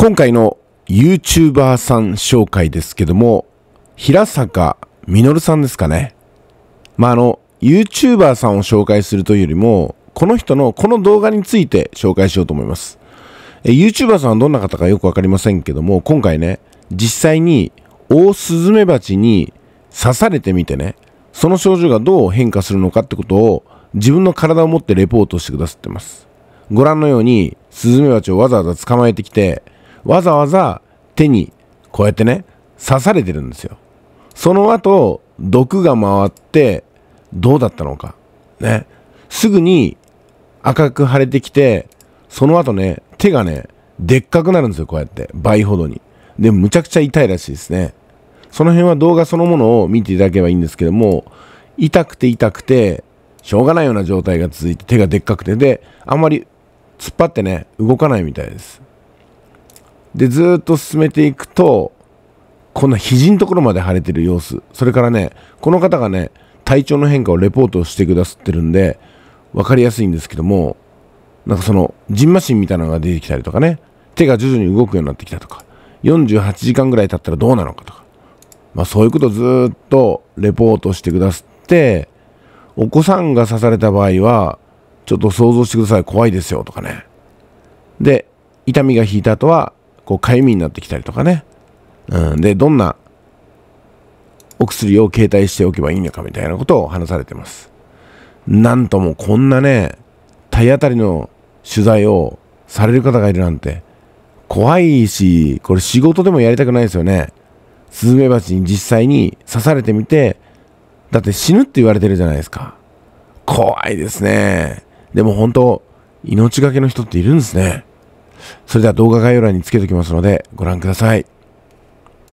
今回の YouTuber さん紹介ですけども、平坂るさんですかね。まあ、あの、YouTuber さんを紹介するというよりも、この人のこの動画について紹介しようと思います。え、YouTuber さんはどんな方かよくわかりませんけども、今回ね、実際に大スズメバチに刺されてみてね、その症状がどう変化するのかってことを自分の体を持ってレポートしてくださってます。ご覧のように、スズメバチをわざわざ捕まえてきて、わざわざ手にこうやってね、刺されてるんですよ。その後、毒が回ってどうだったのか。ね。すぐに赤く腫れてきて、その後ね、手がね、でっかくなるんですよ、こうやって。倍ほどに。で、むちゃくちゃ痛いらしいですね。その辺は動画そのものを見ていただければいいんですけども、痛くて痛くて、しょうがないような状態が続いて、手がでっかくて、で、あんまり突っ張ってね、動かないみたいです。で、ずっと進めていくと、この肘のところまで腫れてる様子。それからね、この方がね、体調の変化をレポートしてくださってるんで、分かりやすいんですけども、なんかその、じんましみたいなのが出てきたりとかね、手が徐々に動くようになってきたとか、48時間ぐらい経ったらどうなのかとか、まあそういうことをずっとレポートしてくださって、お子さんが刺された場合は、ちょっと想像してください、怖いですよとかね。で、痛みが引いた後は、こう、かゆみになってきたりとかね。うん。で、どんなお薬を携帯しておけばいいのかみたいなことを話されてます。なんともこんなね、体当たりの取材をされる方がいるなんて、怖いし、これ仕事でもやりたくないですよね。スズメバチに実際に刺されてみて、だって死ぬって言われてるじゃないですか。怖いですね。でも本当、命がけの人っているんですね。それでは動画概要欄につけておきますのでご覧ください。